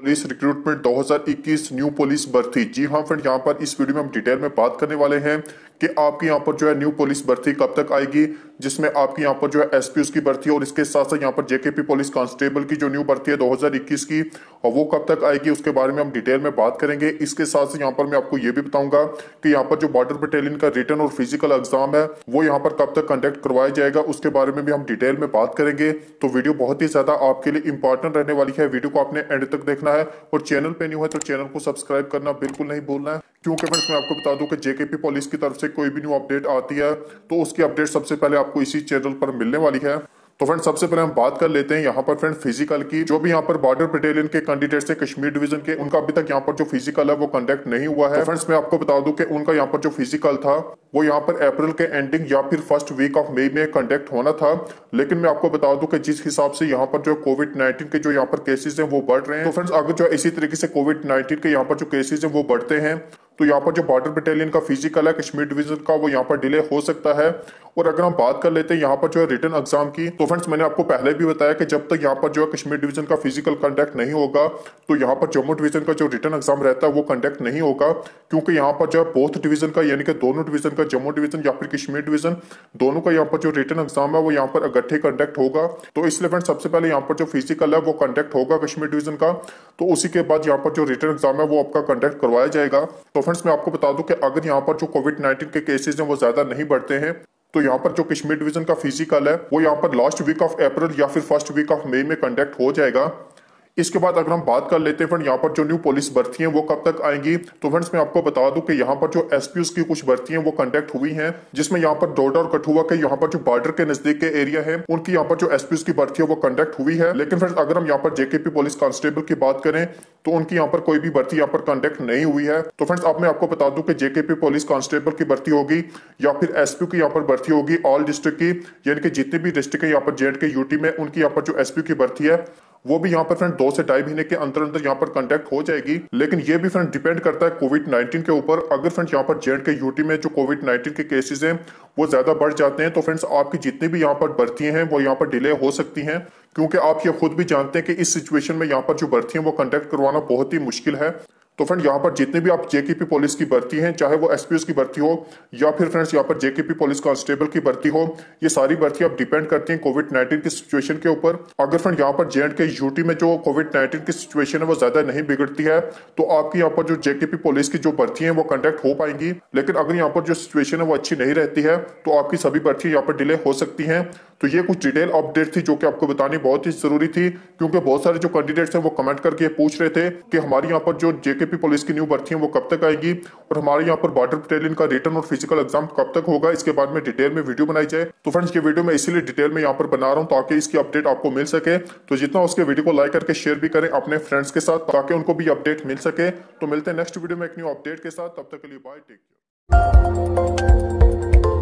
police recruitment 2021 new police भर्ती जी हाँ friend यहाँ पर इस वीडियो में हम डिटेल में बात करने वाले हैं कि आपकी यहाँ पर जो है न्यू पुलिस भर्ती कब तक आएगी जिसमें आपकी यहाँ पर जो है एसपी की भर्ती और इसके साथ साथ यहाँ पर जेकेपी पुलिस कांस्टेबल की जो न्यू भर्ती है 2021 की और वो कब तक आएगी उसके बारे में हम डिटेल में बात करेंगे इसके साथ साथ यहाँ पर मैं आपको ये भी बताऊंगा कि यहाँ पर जो बॉर्डर बटालियन का रिटर्न और फिजिकल एग्जाम है वो यहाँ पर कब तक कंडक्ट करवाया जाएगा उसके बारे में भी हम डिटेल में बात करेंगे तो वीडियो बहुत ही ज्यादा आपके लिए इंपॉर्टेंट रहने वाली है वीडियो को आपने एंड तक देखना देखना है और चैनल पे न्यू है तो चैनल को सब्सक्राइब करना बिल्कुल नहीं भूलना है क्योंकि फ्रेंड्स मैं आपको बता दूं कि जेकेपी पॉलिस की तरफ से कोई भी न्यू अपडेट आती है तो उसकी अपडेट सबसे पहले आपको इसी चैनल पर मिलने वाली है तो फ्रेंड सबसे पहले हम बात कर लेते हैं यहाँ पर फ्रेंड फिजिकल की जो भी यहाँ पर बॉर्डर बटालियन के कैंडिडेट है कश्मीर डिवीजन के उनका अभी तक यहाँ पर जो फिजिकल है वो कंडक्ट नहीं हुआ है तो फ्रेंड्स मैं आपको बता दूं कि उनका यहाँ पर जो फिजिकल था वो यहाँ पर अप्रैल के एंडिंग या फिर फर्स्ट वीक ऑफ मई में कंडक्ट होना था लेकिन मैं आपको बता दूं कि जिस हिसाब से यहाँ पर जो कोविड नाइन्टीन के जो यहाँ पर केसेज हैं वो बढ़ रहे हैं तो फ्रेंड्स अगर जो इसी तरीके से कोविड नाइन्टीन के यहाँ पर जो केसेज हैं वो बढ़ते हैं तो यहाँ पर जो बॉर्डर बटालियन का फिजिकल है कश्मीर डिवीजन का वो यहाँ पर डिले हो सकता है और अगर हम बात कर लेते हैं यहाँ पर जो है रिटर्न एग्जाम की तो फ्रेंड्स मैंने आपको पहले भी बताया कि जब तक यहाँ पर जो है कश्मीर डिवीजन का फिजिकल कंडक्ट नहीं होगा तो यहाँ पर जम्मू डिवीजन का जो रिटर्न एग्जाम रहता है वो कंडक्ट नहीं होगा क्योंकि यहाँ पर जो है बोथ डिवीजन का यानी कि दोनों डिवीजन का जम्मू डिवीजन या फिर कश्मीर डिवीजन दोनों का यहाँ पर जो रिटर्न एग्जाम है वो यहाँ पर इकट्ठे कंडक्ट होगा तो इसलिए फ्रेंड सबसे पहले यहाँ पर जो फिजिकल है वो कंडक्ट होगा कश्मीर डिवीजन का तो उसी के बाद यहाँ पर जो रिटर्न एग्जाम है वो आपका कंडक्ट करवाया जाएगा तो फ्रेंड्स मैं आपको बता दूं कि अगर यहाँ पर जो कोविड नाइन्टीन के केसेस हैं वो ज्यादा नहीं बढ़ते हैं तो यहाँ पर जो कश्मीर डिवीजन का फिजिकल है वो यहाँ पर लास्ट वीक ऑफ अप्रैल या फिर फर्स्ट वीक ऑफ मई में कंडक्ट हो जाएगा इसके बाद अगर हम बात कर लेते हैं फ्रेंड यहाँ पर जो न्यू पुलिस भर्ती है वो कब तक आएंगी तो फ्रेंड्स मैं आपको बता दूं कि यहाँ पर जो एसपीओ की कुछ भर्ती है वो कंडक्ट हुई है जिसमें यहाँ पर डोडा और कठुआ के यहाँ पर जो बॉर्डर के नजदीक के एरिया है उनकी यहाँ पर जो एसपीओ की भर्ती है वो कंडक्ट हुई है लेकिन फ्रेंड्स अगर हम यहाँ पर जेकेपी पुलिस कांस्टेबल की बात करें तो उनकी यहाँ पर कोई भी भर्ती यहाँ पर कंडक्ट नहीं हुई है तो फ्रेंड्स अब मैं आपको बता दूं कि जेकेपी पुलिस कांस्टेबल की भर्ती होगी या फिर एसपी की यहाँ पर भर्ती होगी ऑल डिस्ट्रिक्ट की यानी कि जितनी भी डिस्ट्रिक्ट है यहाँ पर जे के यूटी में उनकी यहाँ पर जो एसपी की भर्ती है वो भी यहाँ पर फ्रेंड दो से ढाई महीने के अंदर अंदर यहाँ पर कंटेक्ट हो जाएगी लेकिन ये भी फ्रेंड डिपेंड करता है कोविड नाइन्टीन के ऊपर अगर फ्रेंड यहाँ पर जे के यूटी में जो कोविड नाइन्टीन के केसेज हैं वो ज्यादा बढ़ जाते हैं तो फ्रेंड्स आपकी जितनी भी यहाँ पर भर्ती हैं वो यहाँ पर डिले हो सकती हैं क्योंकि आप ये खुद भी जानते हैं कि इस सिचुएशन में यहाँ पर जो भर्ती हैं वो कंटेक्ट करवाना बहुत ही मुश्किल है तो फ्रेंड यहाँ पर जितने भी आप जेकेपी पुलिस की भर्ती हैं चाहे वो एसपीएस की भर्ती हो या फिर फ्रेंड्स यहाँ पर जेकेपी पुलिस कांस्टेबल की भर्ती हो ये सारी भर्ती आप डिपेंड करती हैं कोविड नाइन्टीन की सिचुएशन के ऊपर अगर फ्रेंड यहाँ पर जे एंड के यूटी में जो कोविड नाइन्टीन की सिचुएशन है वो ज्यादा नहीं बिगड़ती है तो आपकी यहाँ पर जो जेकेपी पुलिस की जो भर्ती है वो कंडक्ट हो पाएंगी लेकिन अगर यहाँ पर जो सिचुएशन है वो अच्छी नहीं रहती है तो आपकी सभी भर्ती यहाँ पर डिले हो सकती है तो ये कुछ डिटेल अपडेट थी जो कि आपको बतानी बहुत ही जरूरी थी क्योंकि बहुत सारे जो कैंडिडेट्स हैं वो कमेंट करके पूछ रहे थे कि हमारे यहाँ पर जो जेकेपी पुलिस की न्यू भर्ती है वो कब तक आएगी और हमारे यहाँ पर बॉर्डर बटालियन का रिटर्न और फिजिकल एग्जाम कब तक होगा इसके बाद में डिटेल में वीडियो बनाई जाए तो फ्रेंड्स ये वीडियो मैं इसीलिए डिटेल में यहाँ पर बना रहा हूँ ताकि इसकी अपडेट आपको मिल सके तो जितना उसके वीडियो को लाइक करके शेयर भी करें अपने फ्रेंड्स के साथ ताकि उनको भी अपडेट मिल सके तो मिलते हैं नेक्स्ट वीडियो में एक न्यू अपडेट के साथ तब तक के लिए बाय टेक केयर